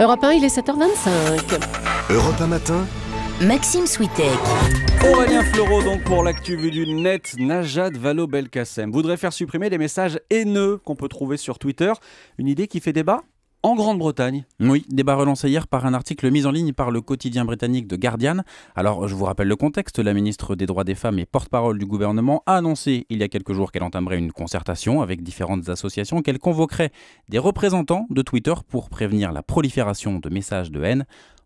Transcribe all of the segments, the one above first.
Europe 1, il est 7h25. Europe matin. Maxime Switek. Aurélien Fleureau, donc pour l'actu vue du net, Najat Vallaud-Belkacem voudrait faire supprimer les messages haineux qu'on peut trouver sur Twitter. Une idée qui fait débat en Grande-Bretagne. Oui, débat relancé hier par un article mis en ligne par le quotidien britannique The Guardian. Alors, je vous rappelle le contexte, la ministre des Droits des Femmes et porte-parole du gouvernement a annoncé il y a quelques jours qu'elle entamerait une concertation avec différentes associations, qu'elle convoquerait des représentants de Twitter pour prévenir la prolifération de messages de haine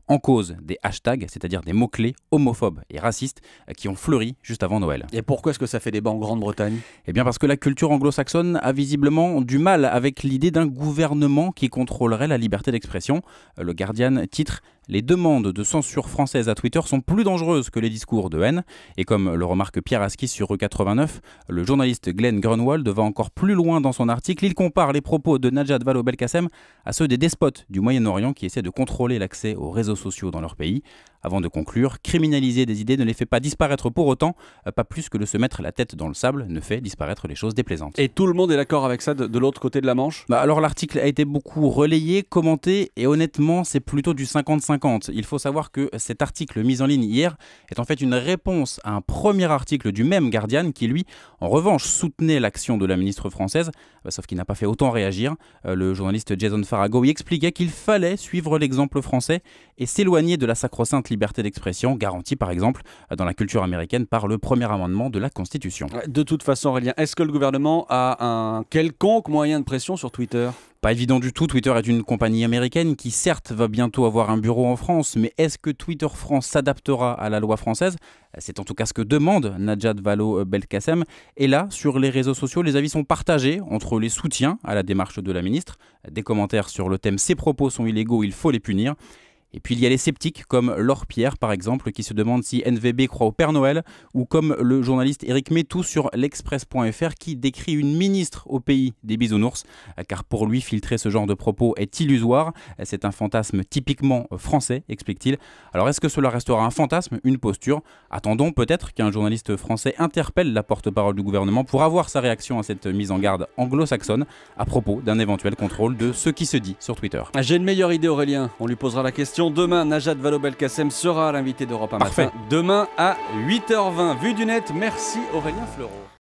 en cause des hashtags, c'est-à-dire des mots-clés homophobes et racistes euh, qui ont fleuri juste avant Noël. Et pourquoi est-ce que ça fait débat en Grande-Bretagne Eh bien parce que la culture anglo-saxonne a visiblement du mal avec l'idée d'un gouvernement qui contrôlerait la liberté d'expression. Euh, le Guardian titre les demandes de censure française à Twitter sont plus dangereuses que les discours de haine, et comme le remarque Pierre Aski sur E89, le journaliste Glenn Grunwald va encore plus loin dans son article, il compare les propos de Najat Vallaud-Belkacem à ceux des despotes du Moyen-Orient qui essaient de contrôler l'accès aux réseaux sociaux dans leur pays. Avant de conclure, criminaliser des idées ne les fait pas disparaître pour autant, euh, pas plus que de se mettre la tête dans le sable ne fait disparaître les choses déplaisantes. Et tout le monde est d'accord avec ça de, l'autre côté de la Manche bah Alors l'article a été beaucoup relayé, commenté, et honnêtement c'est plutôt du 50-50. Il faut savoir que cet article mis en ligne hier est en fait une réponse à un premier article du même Guardian qui lui, en revanche, soutenait l'action de la ministre française, bah, sauf qu'il n'a pas fait autant réagir. Euh, le journaliste Jason Farago y expliquait qu'il fallait suivre l'exemple français et s'éloigner de la sacro-sainte liberté d'expression garantie par exemple dans la culture américaine par le premier amendement de la Constitution. De toute façon, Aurélien, est-ce que le gouvernement a un quelconque moyen de pression sur Twitter pas évident du tout, Twitter est une compagnie américaine qui certes va bientôt avoir un bureau en France, mais est-ce que Twitter France s'adaptera à la loi française C'est en tout cas ce que demande Najat Valo belkacem Et là, sur les réseaux sociaux, les avis sont partagés entre les soutiens à la démarche de la ministre, des commentaires sur le thème « Ces propos sont illégaux, il faut les punir » Et puis il y a les sceptiques comme Laure Pierre par exemple qui se demande si NVB croit au Père Noël ou comme le journaliste Eric Métou sur l'express.fr qui décrit une ministre au pays des bisounours car pour lui filtrer ce genre de propos est illusoire, c'est un fantasme typiquement français explique-t-il. Alors est-ce que cela restera un fantasme, une posture Attendons peut-être qu'un journaliste français interpelle la porte-parole du gouvernement pour avoir sa réaction à cette mise en garde anglo-saxonne à propos d'un éventuel contrôle de ce qui se dit sur Twitter. J'ai une meilleure idée Aurélien, on lui posera la question Demain, Najat Vallaud-Belkacem sera l'invité d'Europe à matin. Demain à 8h20. Vue du net, merci Aurélien Fleureau.